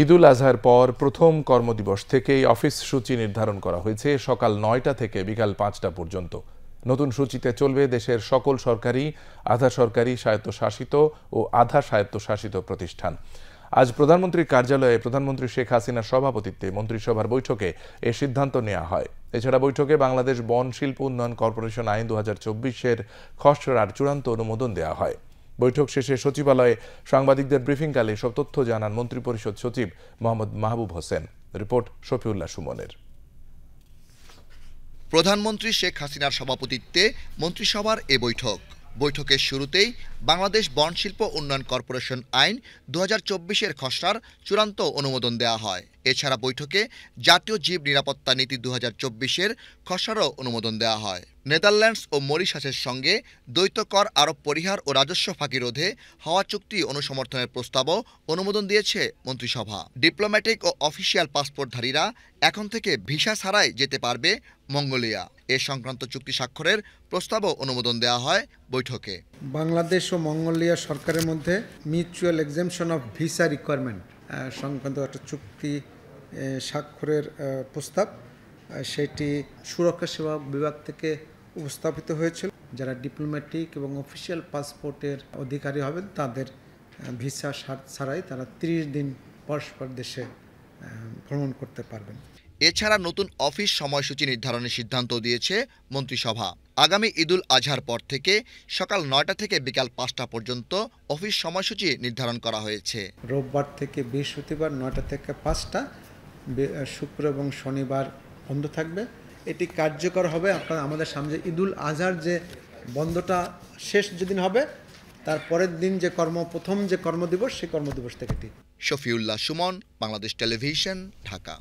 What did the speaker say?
ঈদুল আজহার পর প্রথম কর্মদিবস থেকেই অফিস সূচি নির্ধারণ করা হয়েছে সকাল নয়টা থেকে বিকাল পাঁচটা পর্যন্ত নতুন সূচিতে চলবে দেশের সকল সরকারি আধা সরকারি স্বায়ত্তশাসিত ও আধা স্বায়ত্তশাসিত প্রতিষ্ঠান আজ প্রধানমন্ত্রীর কার্যালয়ে প্রধানমন্ত্রী শেখ হাসিনার সভাপতিত্বে মন্ত্রিসভার বৈঠকে এ সিদ্ধান্ত নেওয়া হয় এছাড়া বৈঠকে বাংলাদেশ বন শিল্প উন্নয়ন কর্পোরেশন আইন দু হাজার চব্বিশের খসড়ার চূড়ান্ত অনুমোদন দেওয়া হয় বৈঠক শেষে সচিবালয়ে সাংবাদিকদের ব্রিফিংকালে সব তথ্য জানান মন্ত্রিপরিষদ সচিব মোহাম্মদ মাহবুব হোসেন রিপোর্ট শফিউল্লাহ সুমনের প্রধানমন্ত্রী শেখ হাসিনার সভাপতিত্বে মন্ত্রিসভার এ বৈঠক বৈঠকের শুরুতেই বাংলাদেশ বনশিল্প উন্নয়ন কর্পোরেশন আইন দু চব্বিশের খসড়ার চূড়ান্ত অনুমোদন দেওয়া হয় এছাড়া বৈঠকে জাতীয় জীব নিরাপত্তা নীতি দু চব্বিশের খসড়ারও অনুমোদন দেওয়া হয় নেদারল্যান্ডস ও মরিশাসের সঙ্গে দ্বৈত কর আরোপ পরিহার ও রাজস্ব ফাঁকি রোধে হওয়া চুক্তি অনুসমর্থনের প্রস্তাবও অনুমোদন দিয়েছে মন্ত্রিসভা ডিপ্লোম্যাটিক ও অফিসিয়াল পাসপোর্টধারীরা এখন থেকে ভিসা ছাড়াই যেতে পারবে মঙ্গোলিয়া এ সংক্রান্ত চুক্তি স্বাক্ষরের প্রস্তাবও অনুমোদন দেওয়া হয় বৈঠকে বাংলাদেশ ও মঙ্গোলিয়া সরকারের মধ্যে mutual exemption of visa requirement সংক্রান্ত একটা চুক্তি স্বাক্ষরের প্রস্তাব সেটি সুরক্ষা সেবা বিভাগ থেকে উপস্থাপিত হয়েছিল যারা ডিপ্লোম্যাটিক এবং অফিসিয়াল পাসপোর্টের অধিকারী হবেন তাদের ভিসা ছাড়াই তারা ৩০ দিন পরস্পর দেশে ভ্রমণ করতে পারবেন এছাড়া নতুন অফিস সময়সূচি নির্ধারণের সিদ্ধান্ত দিয়েছে মন্ত্রিসভা আগামী ঈদুল আজহার পর থেকে সকাল নয়টা থেকে বিকাল পাঁচটা পর্যন্ত অফিস সময়সূচি নির্ধারণ করা হয়েছে রোববার থেকে বৃহস্পতিবার নয়টা থেকে পাঁচটা শুক্র এবং শনিবার বন্ধ থাকবে এটি কার্যকর হবে আপনার আমাদের সামনে ঈদুল আজহার যে বন্ধটা শেষ যেদিন হবে তার পরের দিন যে কর্ম প্রথম যে কর্মদিবস সেই কর্মদিবস থেকে শফিউল্লাহ সুমন বাংলাদেশ টেলিভিশন ঢাকা